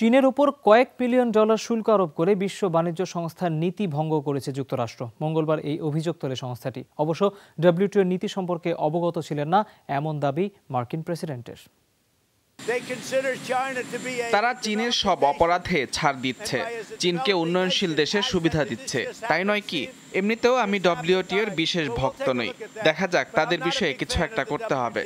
চীনের উপর কয়েক বিলিয়ন ডলার শুল্ক আরোপ করে বিশ্ব বাণিজ্য সংস্থার নীতি ভঙ্গ করেছে যুক্তরাষ্ট্র মঙ্গলবার এই অভিযোগ তোলে সংস্থাটি অবশ্য ডব্লিউটিওর নীতি সম্পর্কে অবগত ছিলেন না এমন দাবি মার্কিন প্রেসিডেন্টের তারা চীনের সব অপরাধে ছাড় দিচ্ছে চীনকে উন্নয়নশীল দেশের সুবিধা দিচ্ছে তাই নয় কি এমনিতেও আমি ডব্লিউটি এর বিশেষ ভক্ত নই দেখা যাক তাদের বিষয়ে কিছু একটা করতে হবে